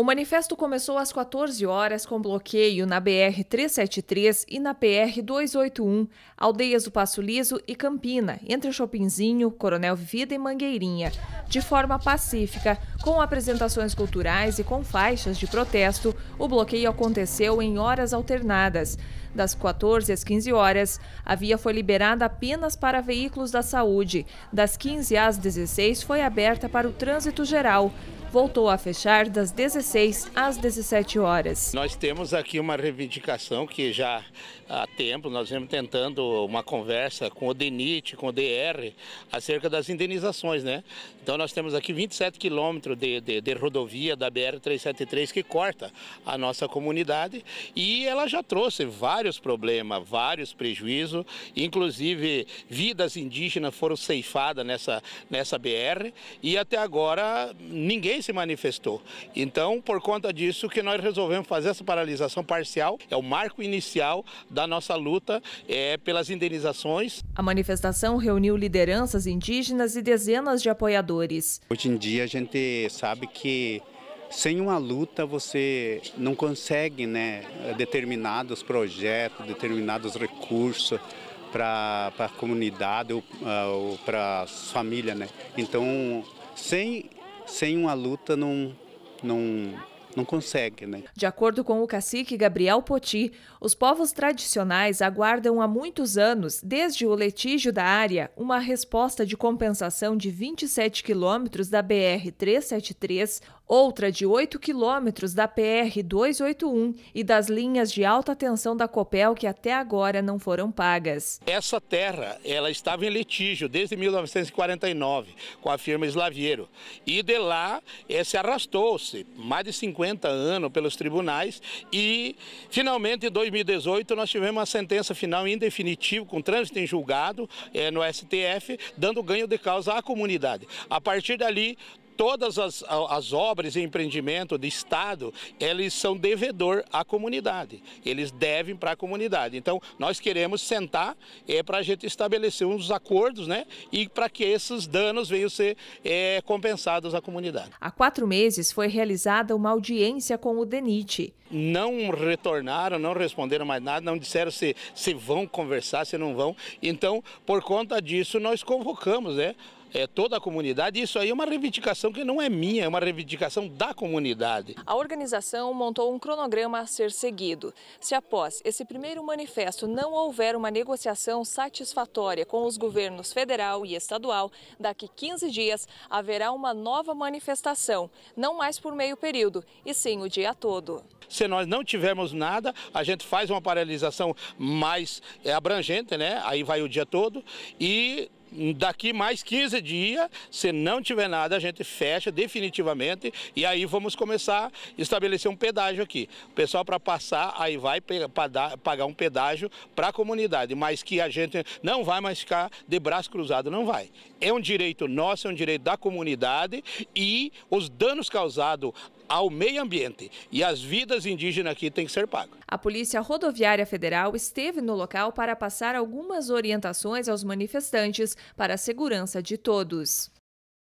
O manifesto começou às 14 horas com bloqueio na BR 373 e na PR 281, aldeias do Passo Liso e Campina, entre Chopinzinho, Coronel Vivida e Mangueirinha, de forma pacífica, com apresentações culturais e com faixas de protesto. O bloqueio aconteceu em horas alternadas. Das 14 às 15 horas, a via foi liberada apenas para veículos da saúde. Das 15 às 16 foi aberta para o trânsito geral voltou a fechar das 16 às 17 horas. Nós temos aqui uma reivindicação que já há tempo nós vemos tentando uma conversa com o DENIT, com o DR, acerca das indenizações, né? Então nós temos aqui 27 quilômetros de, de, de rodovia da BR-373 que corta a nossa comunidade e ela já trouxe vários problemas, vários prejuízos, inclusive vidas indígenas foram ceifadas nessa, nessa BR e até agora ninguém se manifestou. Então, por conta disso, que nós resolvemos fazer essa paralisação parcial, é o marco inicial da nossa luta é, pelas indenizações. A manifestação reuniu lideranças indígenas e dezenas de apoiadores. Hoje em dia a gente sabe que sem uma luta você não consegue né, determinados projetos, determinados recursos para a comunidade ou, ah, ou para a família. Né? Então, sem sem uma luta não, não, não consegue. Né? De acordo com o cacique Gabriel Poti, os povos tradicionais aguardam há muitos anos, desde o litígio da área, uma resposta de compensação de 27 quilômetros da BR-373, outra de 8 quilômetros da PR 281 e das linhas de alta tensão da Copel que até agora não foram pagas. Essa terra, ela estava em litígio desde 1949 com a firma Slaviero e de lá eh, se arrastou-se mais de 50 anos pelos tribunais e finalmente em 2018 nós tivemos uma sentença final em definitivo com trânsito em julgado é, no STF dando ganho de causa à comunidade. A partir dali todas as, as obras e empreendimento do Estado, eles são devedor à comunidade, eles devem para a comunidade. Então, nós queremos sentar é, para a gente estabelecer uns acordos né, e para que esses danos venham ser é, compensados à comunidade. Há quatro meses foi realizada uma audiência com o DENIT. Não retornaram, não responderam mais nada, não disseram se, se vão conversar, se não vão. Então, por conta disso, nós convocamos, né? é, toda a comunidade. Isso aí é uma reivindicação que não é minha, é uma reivindicação da comunidade. A organização montou um cronograma a ser seguido. Se após esse primeiro manifesto não houver uma negociação satisfatória com os governos federal e estadual, daqui 15 dias haverá uma nova manifestação, não mais por meio período, e sim o dia todo. Se nós não tivermos nada, a gente faz uma paralisação mais é, abrangente, né? Aí vai o dia todo e daqui mais 15 dias, se não tiver nada, a gente fecha definitivamente e aí vamos começar a estabelecer um pedágio aqui. O pessoal para passar, aí vai pagar um pedágio para a comunidade, mas que a gente não vai mais ficar de braço cruzado, não vai. É um direito nosso, é um direito da comunidade e os danos causados ao meio ambiente. E as vidas indígenas aqui têm que ser pagas. A Polícia Rodoviária Federal esteve no local para passar algumas orientações aos manifestantes para a segurança de todos.